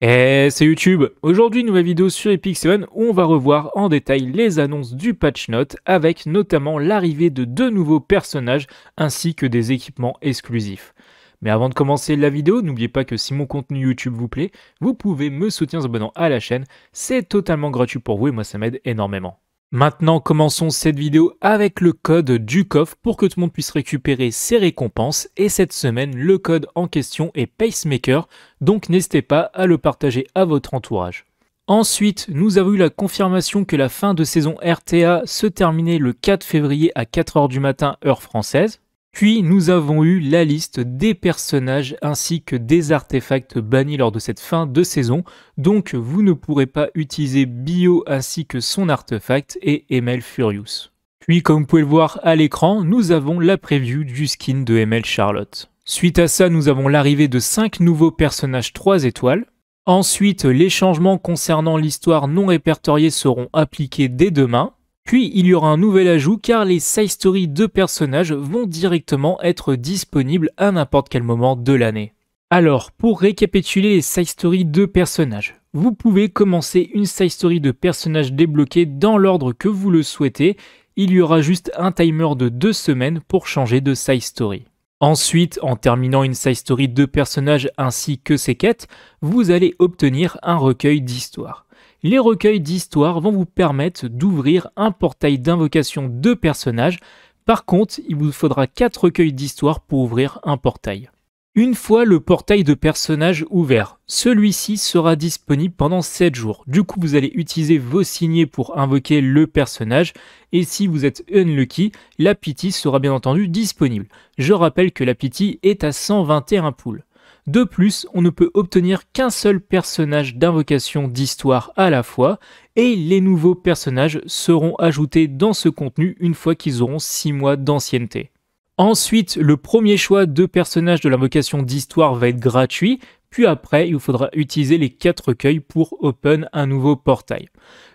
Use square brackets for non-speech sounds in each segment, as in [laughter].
Et eh, c'est YouTube Aujourd'hui, nouvelle vidéo sur Epic Seven où on va revoir en détail les annonces du patch note avec notamment l'arrivée de deux nouveaux personnages ainsi que des équipements exclusifs. Mais avant de commencer la vidéo, n'oubliez pas que si mon contenu YouTube vous plaît, vous pouvez me soutenir en vous abonnant à la chaîne, c'est totalement gratuit pour vous et moi ça m'aide énormément. Maintenant, commençons cette vidéo avec le code du coffre pour que tout le monde puisse récupérer ses récompenses. Et cette semaine, le code en question est Pacemaker, donc n'hésitez pas à le partager à votre entourage. Ensuite, nous avons eu la confirmation que la fin de saison RTA se terminait le 4 février à 4h du matin heure française. Puis nous avons eu la liste des personnages ainsi que des artefacts bannis lors de cette fin de saison, donc vous ne pourrez pas utiliser Bio ainsi que son artefact et ML Furious. Puis comme vous pouvez le voir à l'écran, nous avons la preview du skin de ML Charlotte. Suite à ça, nous avons l'arrivée de 5 nouveaux personnages 3 étoiles. Ensuite, les changements concernant l'histoire non répertoriée seront appliqués dès demain. Puis il y aura un nouvel ajout car les side stories de personnages vont directement être disponibles à n'importe quel moment de l'année. Alors, pour récapituler les side stories de personnages, vous pouvez commencer une side story de personnages débloqués dans l'ordre que vous le souhaitez. Il y aura juste un timer de deux semaines pour changer de side story. Ensuite, en terminant une side story de personnages ainsi que ses quêtes, vous allez obtenir un recueil d'histoires les recueils d'histoire vont vous permettre d'ouvrir un portail d'invocation de personnages. Par contre, il vous faudra 4 recueils d'histoires pour ouvrir un portail. Une fois le portail de personnages ouvert, celui-ci sera disponible pendant 7 jours. Du coup, vous allez utiliser vos signés pour invoquer le personnage et si vous êtes unlucky, la pity sera bien entendu disponible. Je rappelle que la pity est à 121 poules. De plus, on ne peut obtenir qu'un seul personnage d'invocation d'histoire à la fois, et les nouveaux personnages seront ajoutés dans ce contenu une fois qu'ils auront 6 mois d'ancienneté. Ensuite, le premier choix de personnage de l'invocation d'histoire va être gratuit, puis après, il vous faudra utiliser les 4 recueils pour open un nouveau portail.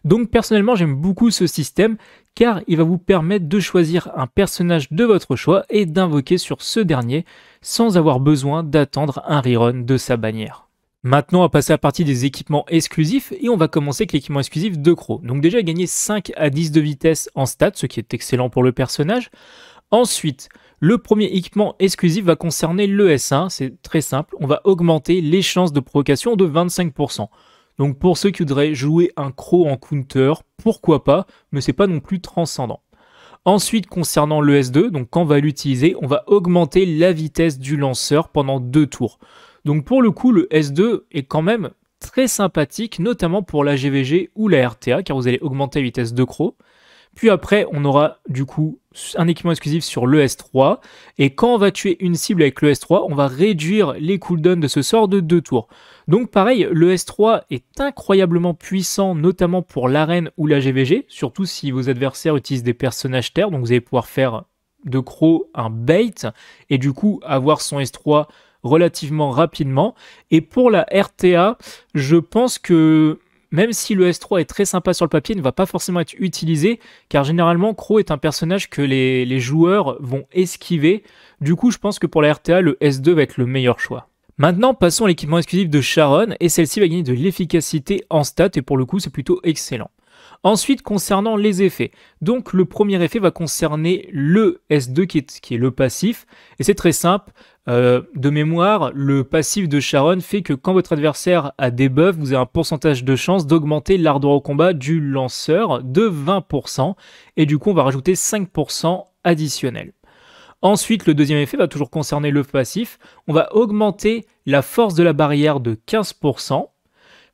Donc personnellement, j'aime beaucoup ce système car il va vous permettre de choisir un personnage de votre choix et d'invoquer sur ce dernier sans avoir besoin d'attendre un rerun de sa bannière. Maintenant, on va passer à partie des équipements exclusifs et on va commencer avec l'équipement exclusif de Crow. Donc déjà, gagner 5 à 10 de vitesse en stats, ce qui est excellent pour le personnage. Ensuite, le premier équipement exclusif va concerner le S1, c'est très simple, on va augmenter les chances de provocation de 25%. Donc pour ceux qui voudraient jouer un Crow en counter, pourquoi pas, mais c'est pas non plus transcendant. Ensuite, concernant le S2, donc quand on va l'utiliser, on va augmenter la vitesse du lanceur pendant deux tours. Donc pour le coup, le S2 est quand même très sympathique, notamment pour la GVG ou la RTA, car vous allez augmenter la vitesse de croc. Puis après, on aura du coup un équipement exclusif sur le S3. Et quand on va tuer une cible avec le S3, on va réduire les cooldowns de ce sort de deux tours. Donc pareil, le S3 est incroyablement puissant, notamment pour l'arène ou la GVG, surtout si vos adversaires utilisent des personnages terre, donc vous allez pouvoir faire de Crow un bait, et du coup avoir son S3 relativement rapidement. Et pour la RTA, je pense que même si le S3 est très sympa sur le papier, il ne va pas forcément être utilisé, car généralement, Crow est un personnage que les, les joueurs vont esquiver. Du coup, je pense que pour la RTA, le S2 va être le meilleur choix. Maintenant, passons à l'équipement exclusif de Sharon, et celle-ci va gagner de l'efficacité en stats, et pour le coup, c'est plutôt excellent. Ensuite, concernant les effets. Donc, le premier effet va concerner le S2 qui est, qui est le passif. Et c'est très simple. Euh, de mémoire, le passif de Sharon fait que quand votre adversaire a des buffs, vous avez un pourcentage de chance d'augmenter l'ardeur au combat du lanceur de 20%. Et du coup, on va rajouter 5% additionnel. Ensuite, le deuxième effet va toujours concerner le passif. On va augmenter la force de la barrière de 15%.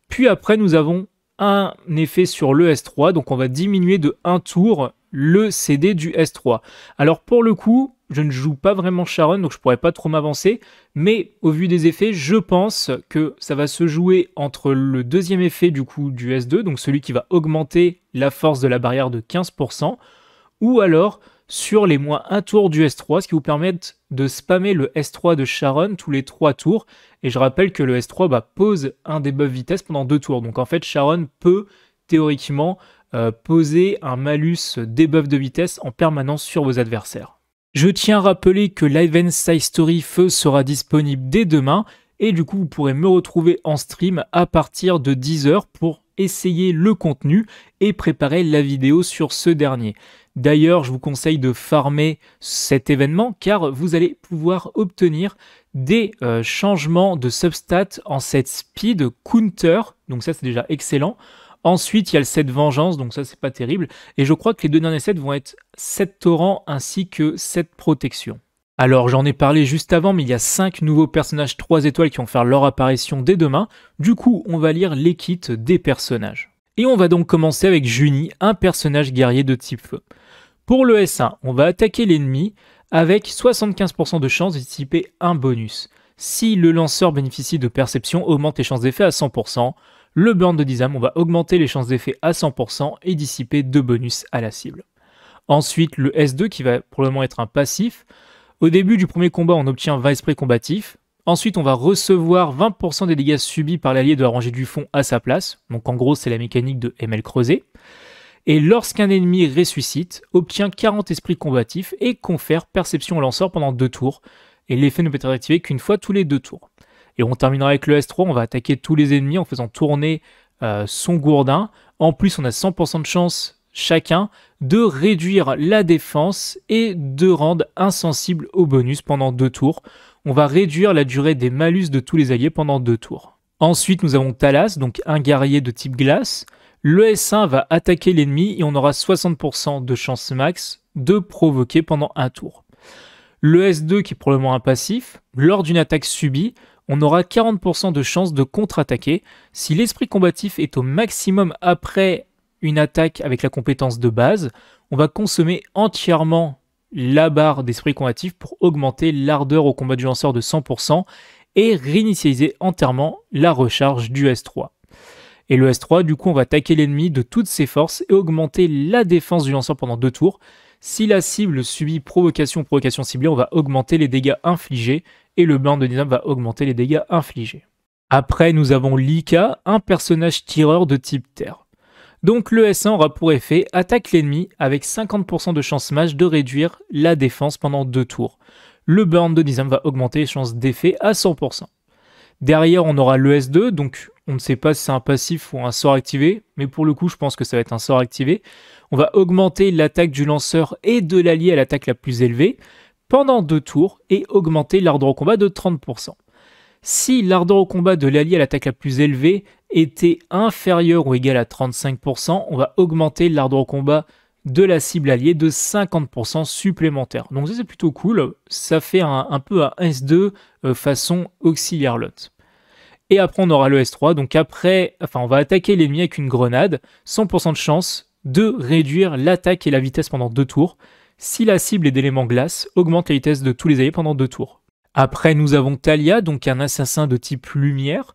Puis après, nous avons un effet sur le S3. Donc on va diminuer de un tour le CD du S3. Alors pour le coup, je ne joue pas vraiment Sharon, donc je pourrais pas trop m'avancer. Mais au vu des effets, je pense que ça va se jouer entre le deuxième effet du coup du S2, donc celui qui va augmenter la force de la barrière de 15%, ou alors sur les moins un tour du S3, ce qui vous permet de spammer le S3 de Sharon tous les trois tours. Et je rappelle que le S3 bah, pose un debuff vitesse pendant deux tours. Donc en fait, Sharon peut théoriquement euh, poser un malus debuff de vitesse en permanence sur vos adversaires. Je tiens à rappeler que l'Event Side Story Feu sera disponible dès demain. Et du coup, vous pourrez me retrouver en stream à partir de 10h pour essayer le contenu et préparer la vidéo sur ce dernier. D'ailleurs, je vous conseille de farmer cet événement car vous allez pouvoir obtenir des euh, changements de substat en cette speed counter. Donc ça, c'est déjà excellent. Ensuite, il y a le set vengeance, donc ça, c'est pas terrible. Et je crois que les deux derniers sets vont être 7 torrents ainsi que 7 protection. Alors j'en ai parlé juste avant, mais il y a 5 nouveaux personnages 3 étoiles qui vont faire leur apparition dès demain. Du coup, on va lire les kits des personnages. Et on va donc commencer avec Juni, un personnage guerrier de type feu. Pour le S1, on va attaquer l'ennemi avec 75% de chance de dissiper un bonus. Si le lanceur bénéficie de perception, augmente les chances d'effet à 100%. Le burn de disam, on va augmenter les chances d'effet à 100% et dissiper deux bonus à la cible. Ensuite, le S2 qui va probablement être un passif. Au début du premier combat, on obtient 20 esprits combatifs. Ensuite, on va recevoir 20% des dégâts subis par l'allié de la rangée du fond à sa place. Donc en gros, c'est la mécanique de ML creusé et lorsqu'un ennemi ressuscite, obtient 40 esprits combatifs et confère perception au lanceur pendant deux tours, et l'effet ne peut être activé qu'une fois tous les deux tours. Et on terminera avec le S3, on va attaquer tous les ennemis en faisant tourner euh, son gourdin. En plus, on a 100% de chance chacun de réduire la défense et de rendre insensible au bonus pendant deux tours. On va réduire la durée des malus de tous les alliés pendant deux tours. Ensuite, nous avons Thalas, donc un guerrier de type glace le S1 va attaquer l'ennemi et on aura 60% de chance max de provoquer pendant un tour. Le S2 qui est probablement un passif, lors d'une attaque subie, on aura 40% de chance de contre-attaquer. Si l'esprit combatif est au maximum après une attaque avec la compétence de base, on va consommer entièrement la barre d'esprit combatif pour augmenter l'ardeur au combat du lanceur de 100% et réinitialiser entièrement la recharge du S3. Et le S3, du coup, on va attaquer l'ennemi de toutes ses forces et augmenter la défense du lanceur pendant deux tours. Si la cible subit provocation ou provocation ciblée, on va augmenter les dégâts infligés et le burn de Nizam va augmenter les dégâts infligés. Après, nous avons Lika, un personnage tireur de type terre. Donc le S1 aura pour effet attaque l'ennemi avec 50% de chance match de réduire la défense pendant deux tours. Le burn de Nizam va augmenter les chances d'effet à 100%. Derrière, on aura le S2, donc on ne sait pas si c'est un passif ou un sort activé, mais pour le coup, je pense que ça va être un sort activé. On va augmenter l'attaque du lanceur et de l'allié à l'attaque la plus élevée pendant deux tours et augmenter l'ardeur au combat de 30%. Si l'ardeur au combat de l'allié à l'attaque la plus élevée était inférieur ou égal à 35%, on va augmenter l'ardeur au combat de la cible alliée de 50% supplémentaire. Donc ça c'est plutôt cool, ça fait un, peu un S2 euh, façon auxiliaire lot. Et après on aura le S3, donc après, enfin on va attaquer l'ennemi avec une grenade, 100% de chance de réduire l'attaque et la vitesse pendant deux tours. Si la cible est d'éléments glace, augmente la vitesse de tous les alliés pendant deux tours. Après nous avons Talia, donc un assassin de type lumière,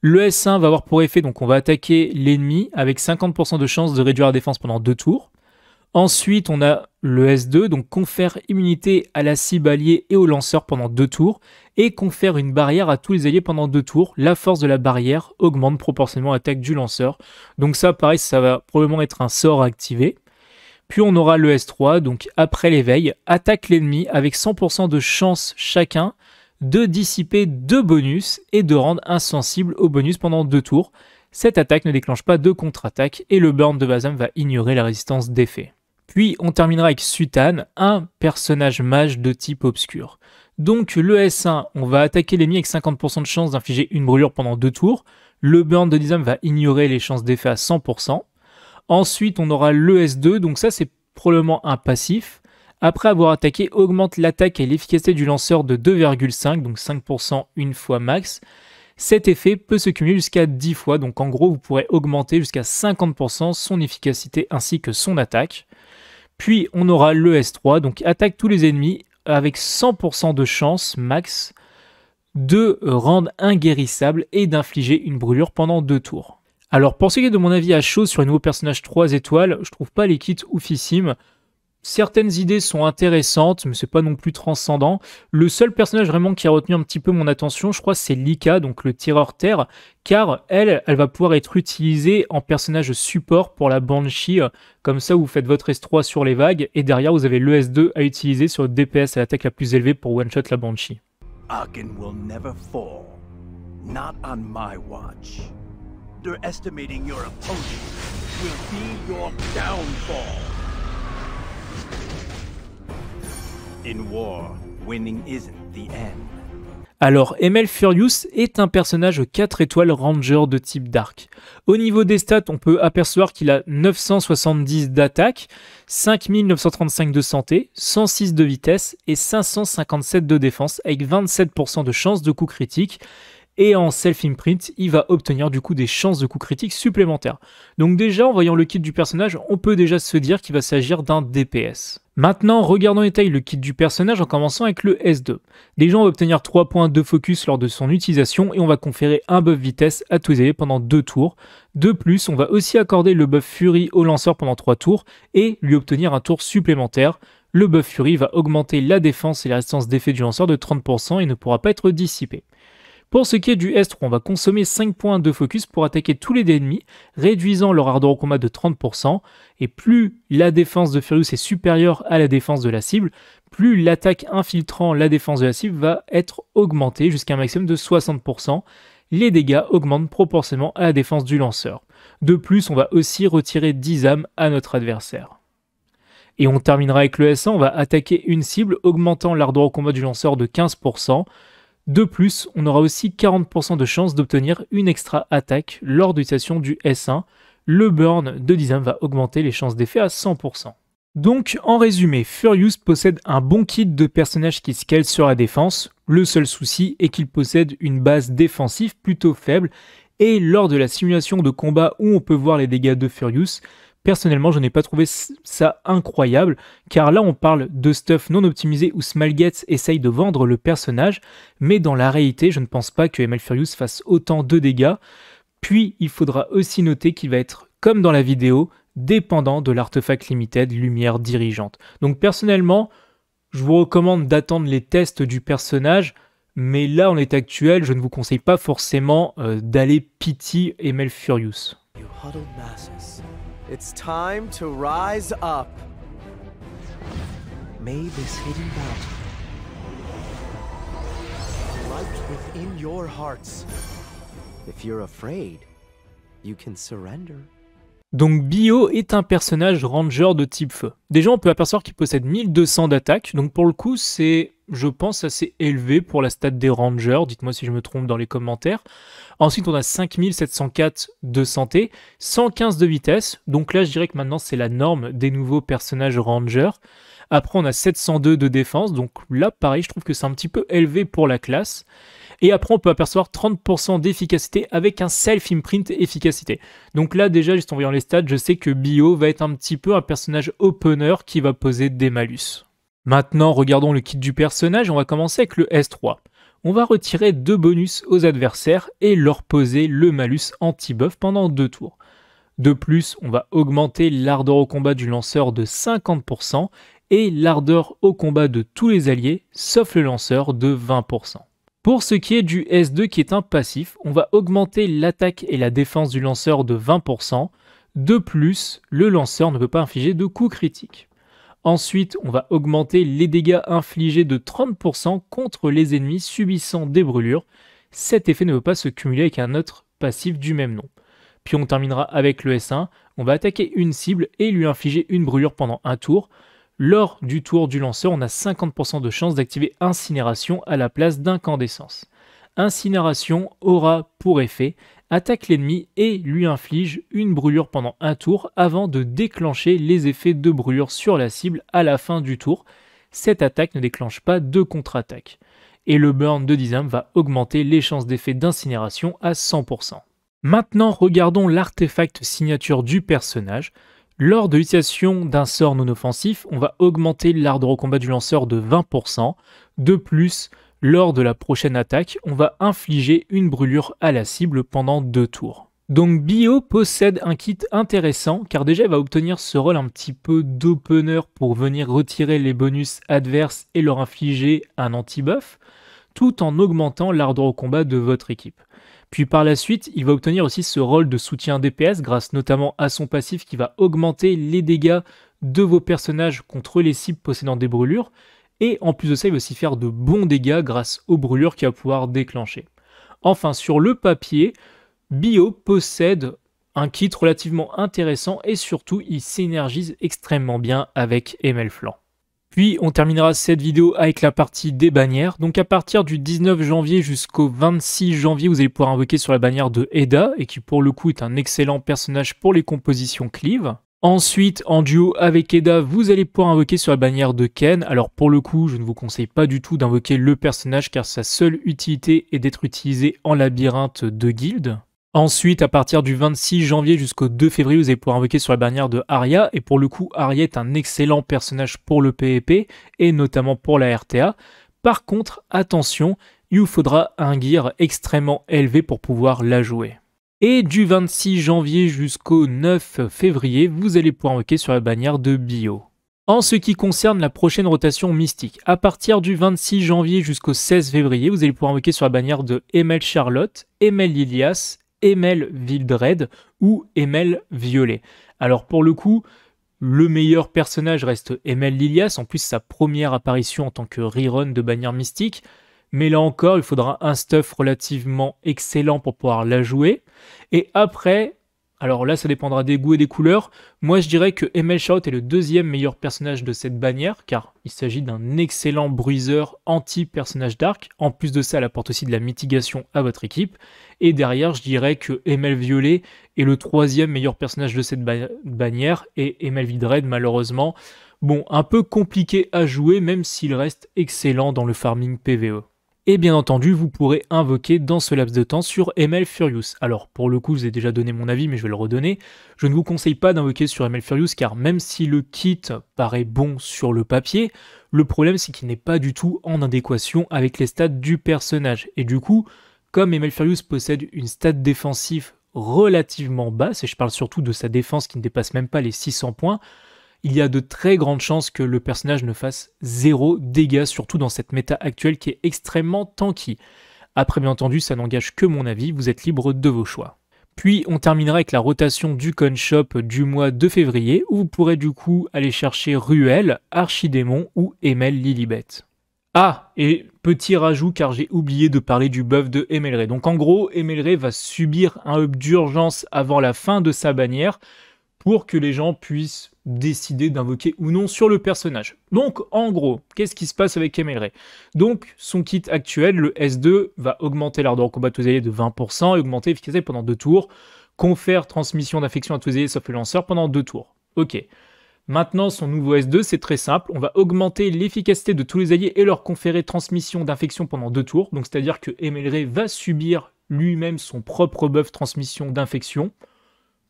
le S1 va avoir pour effet, donc on va attaquer l'ennemi avec 50% de chance de réduire la défense pendant deux tours. Ensuite, on a le S2, donc confère immunité à la cible alliée et au lanceur pendant deux tours, et confère une barrière à tous les alliés pendant deux tours. La force de la barrière augmente proportionnellement à l'attaque du lanceur. Donc ça, pareil, ça va probablement être un sort activé. Puis on aura le S3, donc après l'éveil, attaque l'ennemi avec 100% de chance chacun de dissiper deux bonus et de rendre insensible au bonus pendant deux tours. Cette attaque ne déclenche pas de contre-attaque et le burn de Bazam va ignorer la résistance d'effet. Puis on terminera avec Sutan, un personnage mage de type obscur. Donc le S1, on va attaquer l'ennemi avec 50% de chance d'infliger une brûlure pendant deux tours. Le burn de Nizam va ignorer les chances d'effet à 100%. Ensuite, on aura le S2, donc ça c'est probablement un passif. Après avoir attaqué, augmente l'attaque et l'efficacité du lanceur de 2,5, donc 5% une fois max. Cet effet peut se cumuler jusqu'à 10 fois, donc en gros vous pourrez augmenter jusqu'à 50% son efficacité ainsi que son attaque. Puis on aura le S3, donc attaque tous les ennemis avec 100% de chance max de rendre inguérissable et d'infliger une brûlure pendant 2 tours. Alors pour ce qui est de mon avis à chaud sur les nouveaux personnages 3 étoiles, je trouve pas les kits oufissimes certaines idées sont intéressantes, mais c'est pas non plus transcendant. Le seul personnage vraiment qui a retenu un petit peu mon attention, je crois, c'est Lika, donc le tireur terre, car elle, elle va pouvoir être utilisée en personnage support pour la Banshee. Euh, comme ça, vous faites votre S3 sur les vagues, et derrière, vous avez le S2 à utiliser sur le DPS à l'attaque la plus élevée pour one-shot la Banshee. will never fall. Not on my watch. your will be your downfall. Alors, Emel Furious est un personnage 4 étoiles ranger de type Dark. Au niveau des stats, on peut apercevoir qu'il a 970 d'attaque, 5935 de santé, 106 de vitesse et 557 de défense avec 27% de chance de coup critique et en self-imprint, il va obtenir du coup des chances de coups critiques supplémentaires. Donc déjà, en voyant le kit du personnage, on peut déjà se dire qu'il va s'agir d'un DPS. Maintenant, regardons en détail le kit du personnage en commençant avec le S2. Déjà, on va obtenir 3 points de focus lors de son utilisation et on va conférer un buff vitesse à tous les pendant 2 tours. De plus, on va aussi accorder le buff Fury au lanceur pendant 3 tours et lui obtenir un tour supplémentaire. Le buff Fury va augmenter la défense et la résistance d'effet du lanceur de 30% et ne pourra pas être dissipé. Pour ce qui est du S3, on va consommer 5 points de focus pour attaquer tous les ennemis, réduisant leur ardor au combat de 30%, et plus la défense de Furious est supérieure à la défense de la cible, plus l'attaque infiltrant la défense de la cible va être augmentée jusqu'à un maximum de 60%, les dégâts augmentent proportionnellement à la défense du lanceur. De plus, on va aussi retirer 10 âmes à notre adversaire. Et on terminera avec le S1, on va attaquer une cible, augmentant l'ardeur au combat du lanceur de 15%. De plus, on aura aussi 40% de chance d'obtenir une extra attaque lors de l'utilisation du S1. Le burn de Dizam va augmenter les chances d'effet à 100%. Donc, en résumé, Furious possède un bon kit de personnages qui scale sur la défense. Le seul souci est qu'il possède une base défensive plutôt faible. Et lors de la simulation de combat où on peut voir les dégâts de Furious, Personnellement, je n'ai pas trouvé ça incroyable, car là on parle de stuff non optimisé où gates essaye de vendre le personnage, mais dans la réalité, je ne pense pas que ML Furious fasse autant de dégâts. Puis il faudra aussi noter qu'il va être, comme dans la vidéo, dépendant de l'artefact limited lumière dirigeante. Donc personnellement, je vous recommande d'attendre les tests du personnage, mais là en l'état actuel, je ne vous conseille pas forcément euh, d'aller Pity et Furious. It's time to rise up. May this hidden battle light within your hearts. If you're afraid, you can surrender. Donc Bio est un personnage ranger de type feu. Déjà on peut apercevoir qu'il possède 1200 d'attaque, donc pour le coup c'est je pense assez élevé pour la stat des rangers, dites-moi si je me trompe dans les commentaires. Ensuite on a 5704 de santé, 115 de vitesse, donc là je dirais que maintenant c'est la norme des nouveaux personnages rangers. Après on a 702 de défense, donc là pareil je trouve que c'est un petit peu élevé pour la classe. Et après, on peut apercevoir 30% d'efficacité avec un self-imprint efficacité. Donc là, déjà, juste en voyant les stats, je sais que Bio va être un petit peu un personnage opener qui va poser des malus. Maintenant, regardons le kit du personnage, on va commencer avec le S3. On va retirer deux bonus aux adversaires et leur poser le malus anti-buff pendant deux tours. De plus, on va augmenter l'ardeur au combat du lanceur de 50% et l'ardeur au combat de tous les alliés, sauf le lanceur, de 20%. Pour ce qui est du S2 qui est un passif, on va augmenter l'attaque et la défense du lanceur de 20%. De plus, le lanceur ne peut pas infliger de coups critiques. Ensuite, on va augmenter les dégâts infligés de 30% contre les ennemis subissant des brûlures. Cet effet ne peut pas se cumuler avec un autre passif du même nom. Puis on terminera avec le S1, on va attaquer une cible et lui infliger une brûlure pendant un tour. Lors du tour du lanceur, on a 50% de chance d'activer incinération à la place d'incandescence. Incinération aura pour effet attaque l'ennemi et lui inflige une brûlure pendant un tour avant de déclencher les effets de brûlure sur la cible à la fin du tour. Cette attaque ne déclenche pas de contre-attaque. Et le burn de Dizam va augmenter les chances d'effet d'incinération à 100%. Maintenant, regardons l'artefact signature du personnage. Lors de l'utilisation d'un sort non offensif, on va augmenter l'ardeur au combat du lanceur de 20%. De plus, lors de la prochaine attaque, on va infliger une brûlure à la cible pendant deux tours. Donc Bio possède un kit intéressant car déjà il va obtenir ce rôle un petit peu d'opener pour venir retirer les bonus adverses et leur infliger un anti-buff tout en augmentant l'ardeur au combat de votre équipe. Puis par la suite, il va obtenir aussi ce rôle de soutien DPS grâce notamment à son passif qui va augmenter les dégâts de vos personnages contre les cibles possédant des brûlures. Et en plus de ça, il va aussi faire de bons dégâts grâce aux brûlures qu'il va pouvoir déclencher. Enfin, sur le papier, Bio possède un kit relativement intéressant et surtout il s'énergise extrêmement bien avec ML puis on terminera cette vidéo avec la partie des bannières. Donc à partir du 19 janvier jusqu'au 26 janvier, vous allez pouvoir invoquer sur la bannière de Eda, et qui pour le coup est un excellent personnage pour les compositions cleave. Ensuite, en duo avec Eda, vous allez pouvoir invoquer sur la bannière de Ken. Alors pour le coup, je ne vous conseille pas du tout d'invoquer le personnage car sa seule utilité est d'être utilisé en labyrinthe de guild. Ensuite, à partir du 26 janvier jusqu'au 2 février, vous allez pouvoir invoquer sur la bannière de Aria. Et pour le coup, Aria est un excellent personnage pour le PEP et notamment pour la RTA. Par contre, attention, il vous faudra un gear extrêmement élevé pour pouvoir la jouer. Et du 26 janvier jusqu'au 9 février, vous allez pouvoir invoquer sur la bannière de Bio. En ce qui concerne la prochaine rotation mystique, à partir du 26 janvier jusqu'au 16 février, vous allez pouvoir invoquer sur la bannière de Emel Charlotte, Emel Ilias, Emel Vildred ou Emel Violet. Alors pour le coup, le meilleur personnage reste Emel Lilias, en plus sa première apparition en tant que rerun de Bannière Mystique, mais là encore il faudra un stuff relativement excellent pour pouvoir la jouer, et après alors là, ça dépendra des goûts et des couleurs. Moi, je dirais que Emel Shout est le deuxième meilleur personnage de cette bannière, car il s'agit d'un excellent bruiseur anti-personnage dark. En plus de ça, elle apporte aussi de la mitigation à votre équipe. Et derrière, je dirais que Emel Violet est le troisième meilleur personnage de cette bannière, et Emel Vidred, malheureusement, bon, un peu compliqué à jouer, même s'il reste excellent dans le farming PVE. Et bien entendu, vous pourrez invoquer dans ce laps de temps sur ML Furious. Alors, pour le coup, je vous ai déjà donné mon avis, mais je vais le redonner. Je ne vous conseille pas d'invoquer sur ML Furious, car même si le kit paraît bon sur le papier, le problème c'est qu'il n'est pas du tout en adéquation avec les stats du personnage. Et du coup, comme ML Furious possède une stat défensive relativement basse, et je parle surtout de sa défense qui ne dépasse même pas les 600 points, il y a de très grandes chances que le personnage ne fasse zéro dégâts, surtout dans cette méta actuelle qui est extrêmement tanky. Après, bien entendu, ça n'engage que mon avis, vous êtes libre de vos choix. Puis on terminera avec la rotation du con shop du mois de février où vous pourrez du coup aller chercher Ruel, Archidémon ou Emel Lilibet. Ah, et petit rajout car j'ai oublié de parler du buff de Emelray. Donc en gros, Emelray va subir un up d'urgence avant la fin de sa bannière, pour que les gens puissent décider d'invoquer ou non sur le personnage. Donc en gros, qu'est-ce qui se passe avec Ray Donc son kit actuel, le S2, va augmenter l'ardeur en combat de alliés de 20% et augmenter l'efficacité pendant deux tours, confère transmission d'infection à tous les alliés sauf le lanceur pendant deux tours. Ok. Maintenant, son nouveau S2, c'est très simple. On va augmenter l'efficacité de tous les alliés et leur conférer transmission d'infection pendant deux tours. Donc, c'est-à-dire que Ray va subir lui-même son propre buff transmission d'infection.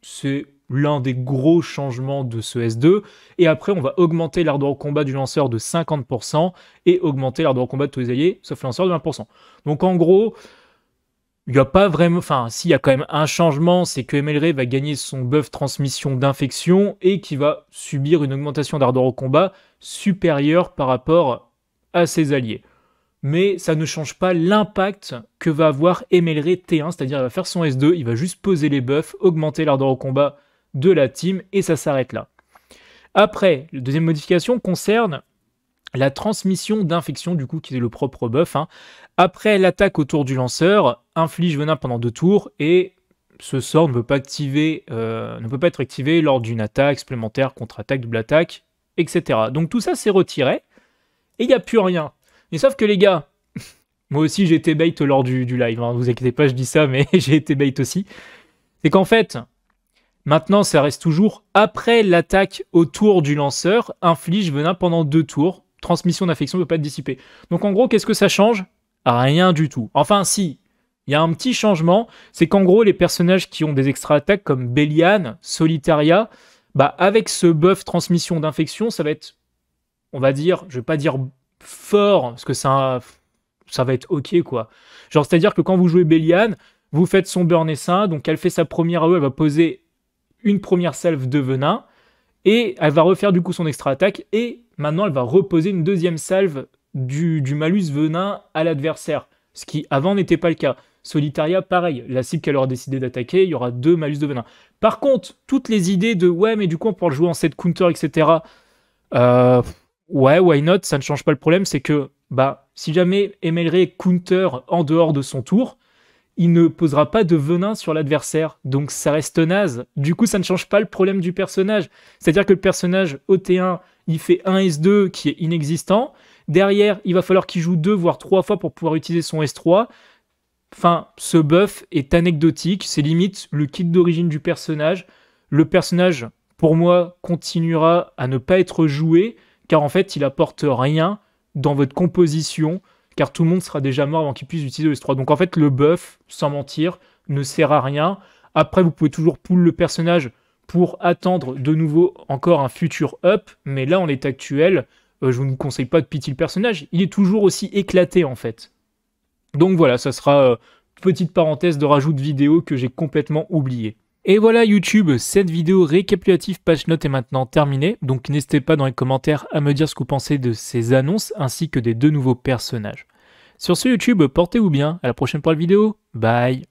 C'est l'un des gros changements de ce S2. Et après, on va augmenter l'ardeur au combat du lanceur de 50% et augmenter l'ardeur au combat de tous les alliés, sauf le lanceur de 20%. Donc en gros, il n'y a pas vraiment. Enfin, s'il y a quand même un changement, c'est que MLRay va gagner son buff transmission d'infection et qui va subir une augmentation d'ardeur au combat supérieure par rapport à ses alliés. Mais ça ne change pas l'impact que va avoir MLRay T1, c'est-à-dire il va faire son S2, il va juste poser les buffs, augmenter l'ardeur au combat de la team et ça s'arrête là. Après, la deuxième modification concerne la transmission d'infection, du coup, qui est le propre buff. Hein. Après l'attaque autour du lanceur, inflige venin pendant deux tours et ce sort ne peut pas, activer, euh, ne peut pas être activé lors d'une attaque supplémentaire, contre-attaque, double attaque, etc. Donc tout ça s'est retiré et il n'y a plus rien. Mais sauf que les gars, [laughs] moi aussi j'ai été bait lors du, live, Ne hein. vous inquiétez pas, je dis ça, mais [laughs] j'ai été bait aussi. C'est qu'en fait, Maintenant, ça reste toujours après l'attaque au tour du lanceur, inflige venin pendant deux tours. Transmission d'infection ne peut pas être dissipée. Donc en gros, qu'est-ce que ça change Rien du tout. Enfin, si, il y a un petit changement, c'est qu'en gros, les personnages qui ont des extra-attaques comme Belian, Solitaria, bah, avec ce buff transmission d'infection, ça va être, on va dire, je ne vais pas dire fort, parce que ça, ça va être ok, quoi. Genre, c'est-à-dire que quand vous jouez Belian, vous faites son burn et donc elle fait sa première AOE, elle va poser une première salve de venin, et elle va refaire du coup son extra attaque, et maintenant elle va reposer une deuxième salve du, malus venin à l'adversaire, ce qui avant n'était pas le cas. Solitaria, pareil, la cible qu'elle aura décidé d'attaquer, il y aura deux malus de venin. Par contre, toutes les idées de ouais, mais du coup, on pourra le jouer en 7 counter, etc. Euh, ouais, why not Ça ne change pas le problème, c'est que bah, si jamais Emelry counter en dehors de son tour, il ne posera pas de venin sur l'adversaire, donc ça reste naze. Du coup, ça ne change pas le problème du personnage. C'est-à-dire que le personnage OT1, il fait un S2 qui est inexistant. Derrière, il va falloir qu'il joue deux, voire trois fois pour pouvoir utiliser son S3. Enfin, ce buff est anecdotique, c'est limite le kit d'origine du personnage. Le personnage, pour moi, continuera à ne pas être joué, car en fait, il apporte rien dans votre composition car tout le monde sera déjà mort avant qu'il puisse utiliser le S3. Donc en fait, le buff, sans mentir, ne sert à rien. Après, vous pouvez toujours pull le personnage pour attendre de nouveau encore un futur up, mais là, en l'état actuel, euh, je ne vous conseille pas de pitié le personnage, il est toujours aussi éclaté en fait. Donc voilà, ça sera euh, petite parenthèse de rajout de vidéo que j'ai complètement oublié. Et voilà YouTube, cette vidéo récapitulative patch note est maintenant terminée, donc n'hésitez pas dans les commentaires à me dire ce que vous pensez de ces annonces ainsi que des deux nouveaux personnages. Sur ce YouTube, portez-vous bien, à la prochaine pour la vidéo, bye